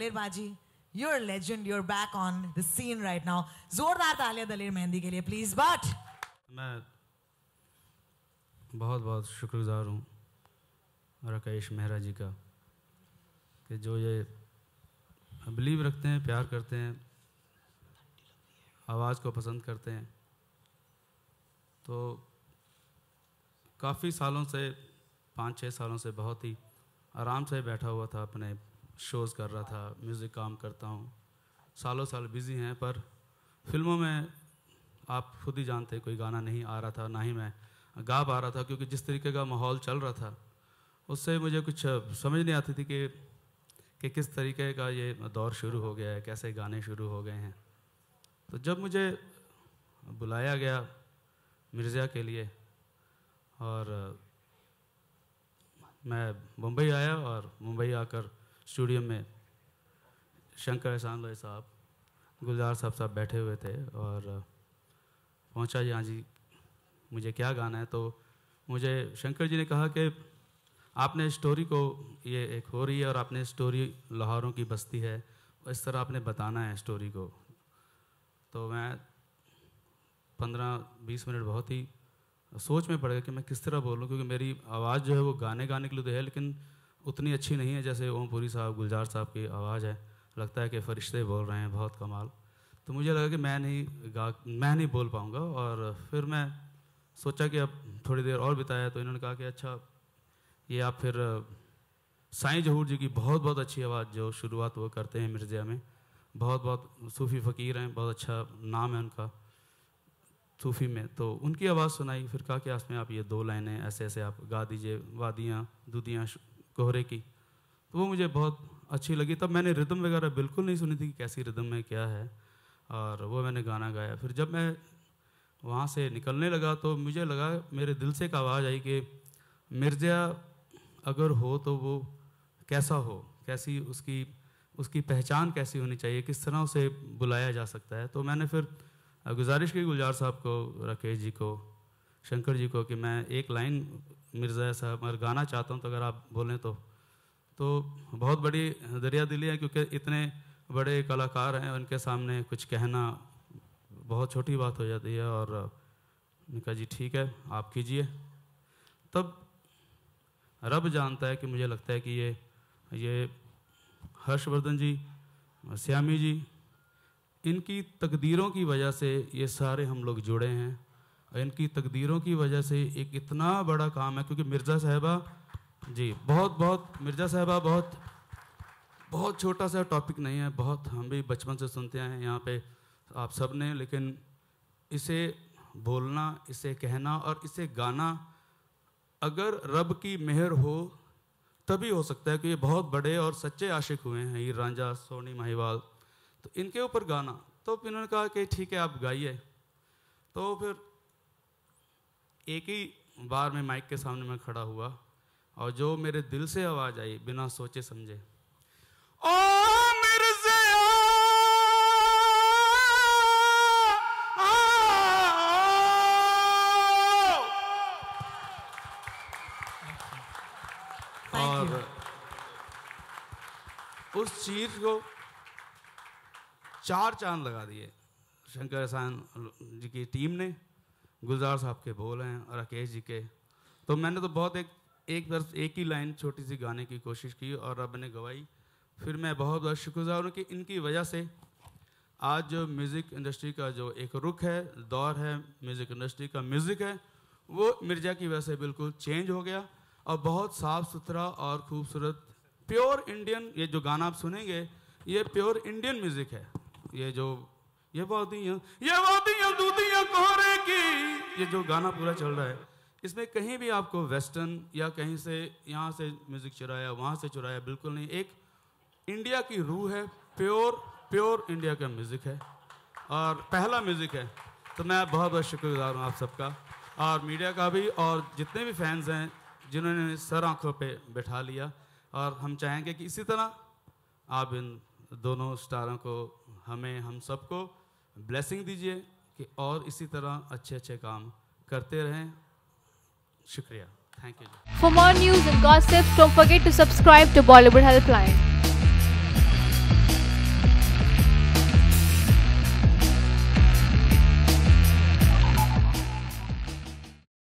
दलेर बाजी your legend your back on the scene right now जोरदार तालियां दलेर मेहंदी के लिए प्लीज बट मैं बहुत बहुत शुक्रगुजार हूँ राकेश मेहरा जी का कि जो ये बिलीव रखते हैं प्यार करते हैं आवाज़ को पसंद करते हैं तो काफ़ी सालों से पाँच छः सालों से बहुत ही आराम से बैठा हुआ था अपने शोज़ कर रहा था म्यूज़िक काम करता हूँ सालों साल बिज़ी हैं पर फिल्मों में आप खुद ही जानते कोई गाना नहीं आ रहा था ना ही मैं गा पा रहा था क्योंकि जिस तरीके का माहौल चल रहा था उससे मुझे कुछ समझ नहीं आती थी कि कि किस तरीके का ये दौर शुरू हो गया है कैसे गाने शुरू हो गए हैं तो जब मुझे बुलाया गया मिर्ज़ा के लिए और मैं मुंबई आया और मुंबई आकर स्टूडियो में शंकर एहसान भाई साहब गुलजार साहब साहब बैठे हुए थे और पहुंचा हाँ जी मुझे क्या गाना है तो मुझे शंकर जी ने कहा कि आपने स्टोरी को ये एक हो रही है और आपने स्टोरी लाहौरों की बस्ती है इस तरह आपने बताना है स्टोरी को तो मैं पंद्रह बीस मिनट बहुत ही सोच में पड़ गया कि मैं किस तरह बोलूँ क्योंकि मेरी आवाज़ जो है वो गाने गाने के लिए तो है लेकिन उतनी अच्छी नहीं है जैसे ओमपुरी साहब गुलजार साहब की आवाज़ है लगता है कि फरिश्ते बोल रहे हैं बहुत कमाल तो मुझे लगा कि मैं नहीं गा मैं नहीं बोल पाऊँगा और फिर मैं सोचा कि अब थोड़ी देर और बिताया तो इन्होंने कहा कि अच्छा ये आप फिर साईं जहूर जी की बहुत बहुत अच्छी आवाज़ जो शुरुआत वो करते हैं मिर्ज़िया में बहुत बहुत सूफ़ी फ़कीर हैं बहुत अच्छा नाम है उनका सूफ़ी में तो उनकी आवाज़ सुनाई फिर कहा कि आसमें आप ये दो लाइनें ऐसे ऐसे आप गा दीजिए वादियाँ दूधियाँ कोहरे की तो वो मुझे बहुत अच्छी लगी तब मैंने रिदम वगैरह बिल्कुल नहीं सुनी थी कि कैसी रिदम है क्या है और वो मैंने गाना गाया फिर जब मैं वहाँ से निकलने लगा तो मुझे लगा मेरे दिल से एक आवाज़ आई कि मिर्जा अगर हो तो वो कैसा हो कैसी उसकी उसकी पहचान कैसी होनी चाहिए किस तरह उसे बुलाया जा सकता है तो मैंने फिर गुजारिश की गुलजार साहब को राकेश जी को शंकर जी को कि मैं एक लाइन मिर्ज़ा साहब अगर गाना चाहता हूँ तो अगर आप बोलें तो तो बहुत बड़ी दरिया दिली है क्योंकि इतने बड़े कलाकार हैं उनके सामने कुछ कहना बहुत छोटी बात हो जाती है और इनका जी ठीक है आप कीजिए तब रब जानता है कि मुझे लगता है कि ये ये हर्षवर्धन जी श्यामी जी इनकी तकदीरों की वजह से ये सारे हम लोग जुड़े हैं इनकी तकदीरों की वजह से एक इतना बड़ा काम है क्योंकि मिर्ज़ा साहबा जी बहुत बहुत मिर्ज़ा साहबा बहुत बहुत छोटा सा टॉपिक नहीं है बहुत हम भी बचपन से सुनते हैं यहाँ पे आप सब ने लेकिन इसे बोलना इसे कहना और इसे गाना अगर रब की मेहर हो तभी हो सकता है कि ये बहुत बड़े और सच्चे आशिक हुए हैं हीर रांझा सोनी माहिवाल तो इनके ऊपर गाना तो इन्होंने कहा कि ठीक है आप गाइए तो फिर एक ही बार में माइक के सामने मैं खड़ा हुआ और जो मेरे दिल से आवाज आई बिना सोचे समझे ओ और उस चीज को चार चांद लगा दिए शंकर जी की टीम ने गुलजार साहब के बोल हैं और राकेश जी के तो मैंने तो बहुत एक एक बस एक ही लाइन छोटी सी गाने की कोशिश की और रब ने गवाई फिर मैं बहुत बहुत शुक्रगुजार हूँ कि इनकी वजह से आज जो म्यूज़िक इंडस्ट्री का जो एक रुख है दौर है म्यूज़िक इंडस्ट्री का म्यूज़िक है वो मिर्जा की वजह से बिल्कुल चेंज हो गया और बहुत साफ़ सुथरा और खूबसूरत प्योर इंडियन ये जो गाना आप सुनेंगे ये प्योर इंडियन म्यूज़िक है ये जो ये बहुत ही ये बहुत ही ये जो गाना पूरा चल रहा है इसमें कहीं भी आपको वेस्टर्न या कहीं से यहाँ से म्यूज़िक चुराया वहाँ से चुराया बिल्कुल नहीं एक इंडिया की रूह है प्योर प्योर इंडिया का म्यूज़िक है और पहला म्यूज़िक है तो मैं बहुत बहुत शुक्रगुजार हूँ आप सबका और मीडिया का भी और जितने भी फैंस हैं जिन्होंने सर आँखों पे बैठा लिया और हम चाहेंगे कि इसी तरह आप इन दोनों स्टारों को हमें हम सबको ब्लेसिंग दीजिए कि और इसी तरह अच्छे अच्छे काम करते रहें शुक्रिया thank you for more news and gossip don't forget to subscribe to Bollywood helpline